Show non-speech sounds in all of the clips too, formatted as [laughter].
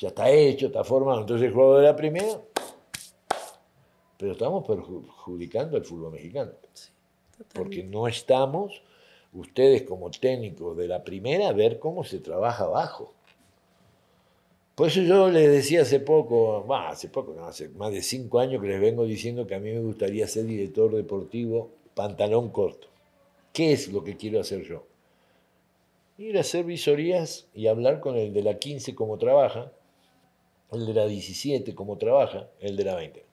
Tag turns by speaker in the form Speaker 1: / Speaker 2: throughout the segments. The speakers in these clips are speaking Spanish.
Speaker 1: ya está hecho, está formado. Entonces el jugador de la primera. Pero estamos perjudicando al fútbol mexicano. porque no estamos, ustedes como técnicos de la primera, a ver cómo se trabaja abajo. Por eso yo les decía hace poco, hace poco, no, hace más de cinco años que les vengo diciendo que a mí me gustaría ser director deportivo pantalón corto. ¿Qué es lo que quiero hacer yo? Ir a hacer visorías y hablar con el de la 15 cómo trabaja, el de la 17, cómo trabaja, el de la 20.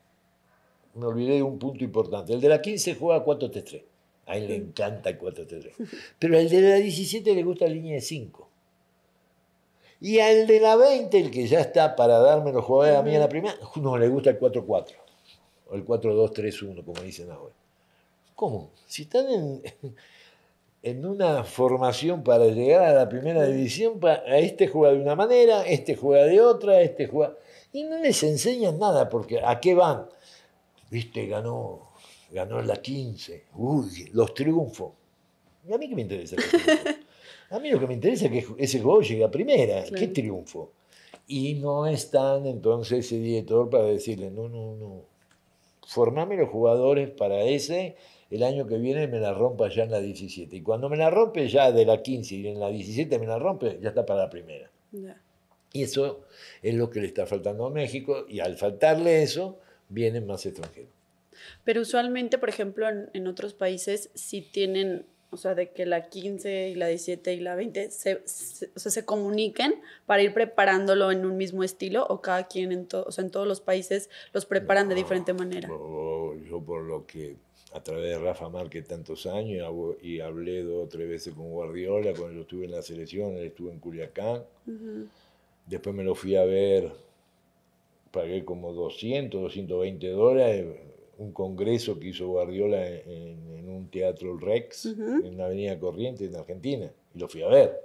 Speaker 1: Me olvidé de un punto importante. El de la 15 juega 4-3-3. A él le encanta el 4-3-3. Pero el de la 17 le gusta la línea de 5. Y al de la 20, el que ya está para darme los jugadores a mí en la primera, no le gusta el 4-4. O el 4-2-3-1, como dicen ahora. ¿Cómo? Si están en en una formación para llegar a la primera división, a este juega de una manera, este juega de otra, este juega... Y no les enseñan nada, porque ¿a qué van? Viste, ganó, ganó la 15, uy, los triunfos. ¿Y a mí qué me interesa? [laughs] a mí lo que me interesa es que ese juego llegue a primera, qué triunfo. Y no están entonces ese director para decirle, no, no, no, formame los jugadores para ese el año que viene me la rompa ya en la 17. Y cuando me la rompe ya de la 15 y en la 17 me la rompe, ya está para la primera. Y eso es lo que le está faltando a México y al faltarle eso, vienen más extranjeros.
Speaker 2: Pero usualmente, por ejemplo, en, en otros países si tienen o sea, de que la 15 y la 17 y la 20 se, se comuniquen para ir preparándolo en un mismo estilo o cada quien, en o sea, en todos los países los preparan de diferente manera?
Speaker 1: yo por lo que a través de Rafa Marque tantos años y hablé dos o tres veces con Guardiola cuando yo estuve en la selección, él estuvo en Culiacán. Después me lo fui a ver, pagué como 200, 220 dólares un congreso que hizo Guardiola en, un teatro Rex, en la avenida Corrientes, en Argentina, y lo fui a ver.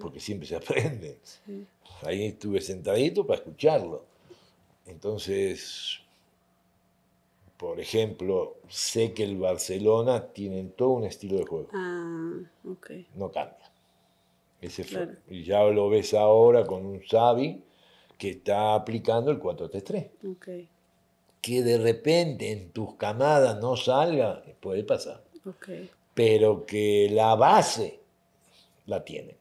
Speaker 1: Porque siempre se aprende. Ahí estuve sentadito para escucharlo. Entonces, por ejemplo, sé que el Barcelona tiene todo un estilo de juego. Ah, no cambia. Ese Y ya lo ves ahora con un Xavi que está aplicando el 4-3-3 que de repente en tus camadas no salga, puede pasar. Pero que la base la tienen.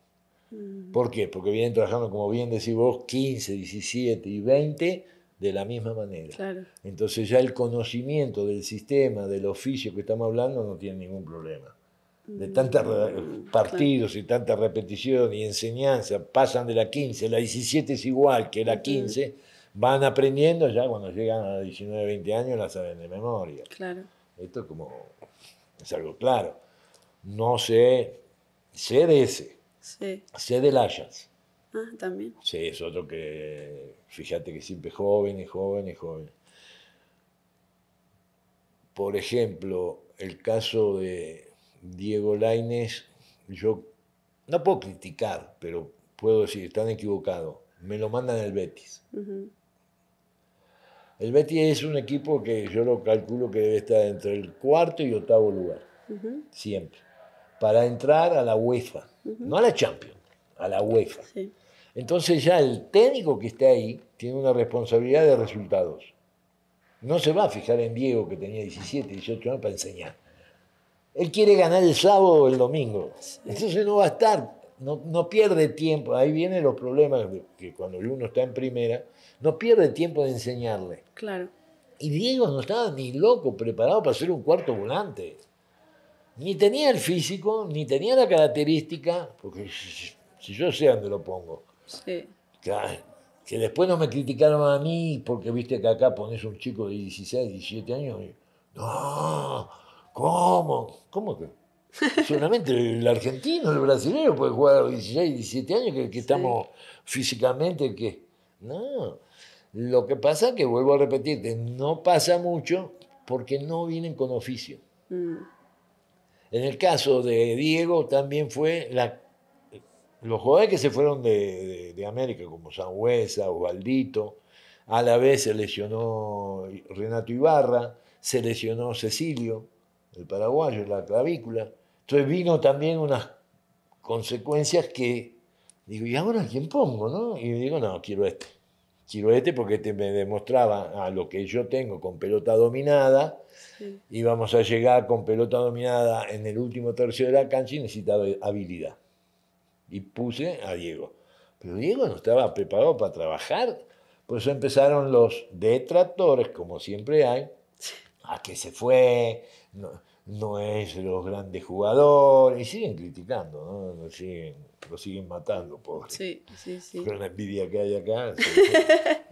Speaker 1: Mm. ¿Por qué? Porque vienen trabajando, como bien decís vos, 15, 17 y 20 de la misma manera. Entonces ya el conocimiento del sistema, del oficio que estamos hablando, no tiene ningún problema. De mm, tantos partidos y tanta repetición y enseñanza, pasan de la 15, la 17 es igual que la 15 van aprendiendo ya cuando llegan a 19, 20 años la saben de memoria. Claro. Esto es como, es algo claro. No sé, sé de ese, sí. sé de Ayas. Ah, también. Sí, es otro que, fíjate que siempre joven y joven y joven. Por ejemplo, el caso de Diego Laines, yo no puedo criticar, pero puedo decir, están equivocados. Me lo mandan al Betis. El Betis es un equipo que yo lo calculo que debe estar entre el cuarto y octavo lugar, siempre, para entrar a la UEFA, no a la Champions, a la UEFA. Entonces ya el técnico que está ahí tiene una responsabilidad de resultados. No se va a fijar en Diego que tenía 17, 18 años para enseñar. Él quiere ganar el sábado o el domingo. Entonces no va a estar no, pierde tiempo, ahí vienen los problemas que cuando uno está en primera, no pierde tiempo de enseñarle. Claro. Y Diego no estaba ni loco preparado para ser un cuarto volante. Ni tenía el físico, ni tenía la característica, porque si yo sé dónde lo pongo. Sí. que después no me criticaron a mí porque viste que acá pones un chico de 16, 17 años. Y, no, ¿cómo? ¿Cómo que? Solamente el argentino, el brasileño puede jugar a los 16, 17 años, que, estamos físicamente que. No. Lo que pasa que, vuelvo a repetirte, no pasa mucho porque no vienen con oficio. Mm. En el caso de Diego también fue los jugadores que se fueron de, América, como Sangüesa, Valdito a la vez se lesionó Renato Ibarra, se lesionó Cecilio el paraguayo, la clavícula. Entonces vino también unas consecuencias que digo, ¿y ahora quién pongo? No? Y digo, no, quiero este. Quiero este porque este me demostraba a ah, lo que yo tengo con pelota dominada. y vamos a llegar con pelota dominada en el último tercio de la cancha y necesitaba habilidad. Y puse a Diego. Pero Diego no estaba preparado para trabajar. Por eso empezaron los detractores, como siempre hay, a que se fue, no, no es los grandes jugadores, y siguen criticando, ¿no? Lo siguen, lo matando, por la envidia que hay acá.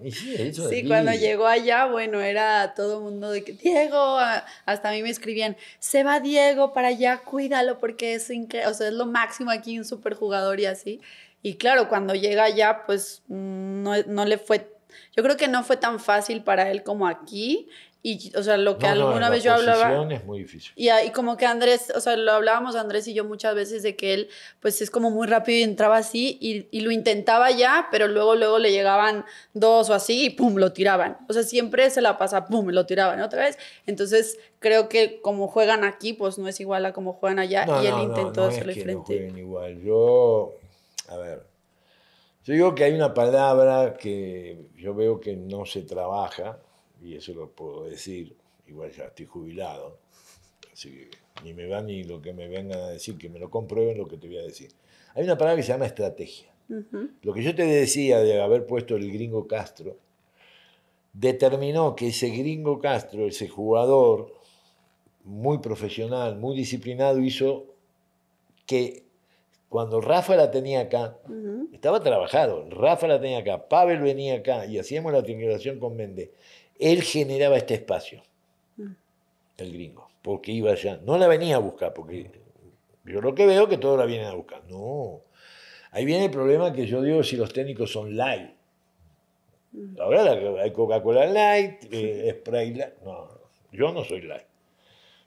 Speaker 1: sí, [laughs] cuando llegó
Speaker 2: allá, bueno, era todo el mundo de que, Diego, hasta a mí me escribían, se va Diego para allá, cuídalo, porque es, o sea, es lo máximo aquí, un superjugador y así. Y claro, cuando llega allá, pues mm, no, no le fue yo creo que no fue tan fácil para él como aquí y, o sea, lo que alguna vez yo hablaba. es muy difícil. Y, ah, y, como que Andrés, o sea, lo hablábamos Andrés y yo muchas veces de que él, pues es como muy rápido y entraba así y, y, lo intentaba ya, pero luego, luego le llegaban dos o así y pum, lo tiraban. O sea, siempre se la pasa, pum, lo tiraban otra vez. Entonces, creo que como juegan aquí, pues no es igual a como juegan allá y él intentó hacerlo es que
Speaker 1: igual. Yo, a ver. Yo digo que hay una palabra que yo veo que no se trabaja, y eso lo puedo decir, igual ya estoy jubilado, así que ni me van ni lo que me vengan a decir, que me lo comprueben lo que te voy a decir. Hay una palabra que se llama estrategia. Lo que yo te decía de haber puesto el gringo Castro, determinó que ese gringo Castro, ese jugador muy profesional, muy disciplinado, hizo que cuando Rafa la tenía acá, estaba trabajado, Rafa la tenía acá, Pavel venía acá y hacíamos la triangulación con Méndez él generaba este espacio, mm. el gringo, porque iba allá. No la venía a buscar, porque yo lo que veo es que todos la vienen a buscar. No. Ahí viene el problema que yo digo si los técnicos son light. Mm. Ahora hay Coca-Cola light, eh, spray light. No, yo no soy light.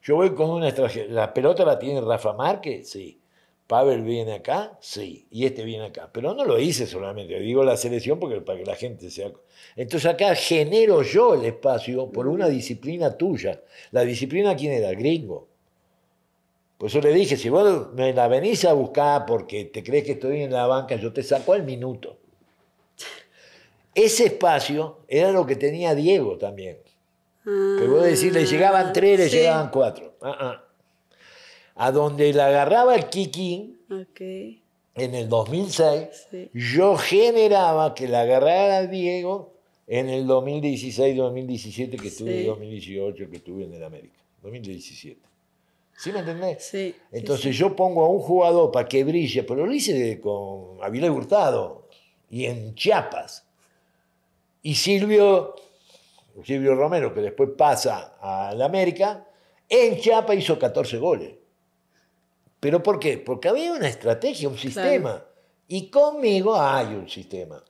Speaker 1: Yo voy con una estrategia. ¿La pelota la tiene Rafa Márquez? Sí. Pavel viene acá, sí, y este viene acá. Pero no lo hice solamente, digo la selección porque para que la gente sea. Entonces acá genero yo el espacio por una disciplina tuya. ¿La disciplina quién era? gringo. Por eso le dije, si vos me la venís a buscar porque te crees que estoy en la banca, yo te saco al minuto. Ese espacio era lo que tenía Diego también. Que vos decís, le llegaban tres, le ah, llegaban cuatro. Ah, ah a donde la agarraba el Kikín en el 2006, yo generaba que la agarrara Diego en el 2016, 2017 que estuve, en el 2018 que estuve en el América, 2017. ¿Sí me entendés? Sí. Entonces yo pongo a un jugador para que brille, pero lo hice con Avilé Hurtado y en Chiapas. Y Silvio, Silvio Romero, que después pasa al América, en Chiapas hizo 14 goles. ¿Pero por qué? Porque había una estrategia, un sistema. Y conmigo hay un sistema.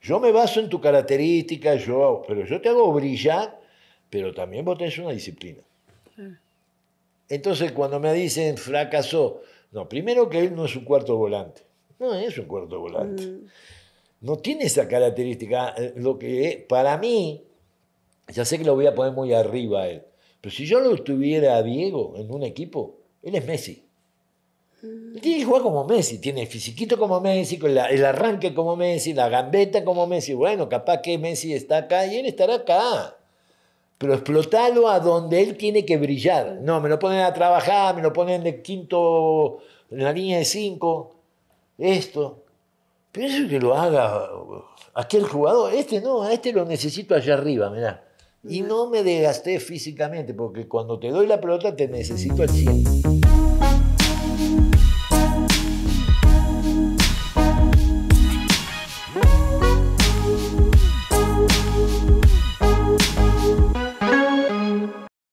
Speaker 1: Yo me baso en tu característica, yo, pero yo te hago brillar, pero también vos tenés una disciplina. Entonces, cuando me dicen fracasó, no, primero que él no es un cuarto volante. No es un cuarto volante. Mm. No tiene esa característica. Eh, lo que para mí, ya sé que lo voy a poner muy arriba a él, pero si yo lo estuviera a Diego en un equipo, él es Messi. Tiene que jugar como Messi, tiene el fisiquito como Messi, el arranque como Messi, la gambeta como Messi. Bueno, capaz que Messi está acá y él estará acá. Pero explotalo a donde él tiene que brillar. No, me lo ponen a trabajar, me lo ponen de quinto, en la línea de cinco, esto. Pienso que lo haga aquel jugador, este no, a este lo necesito allá arriba, mira. Y no me desgasté físicamente, porque cuando te doy la pelota te necesito al 100.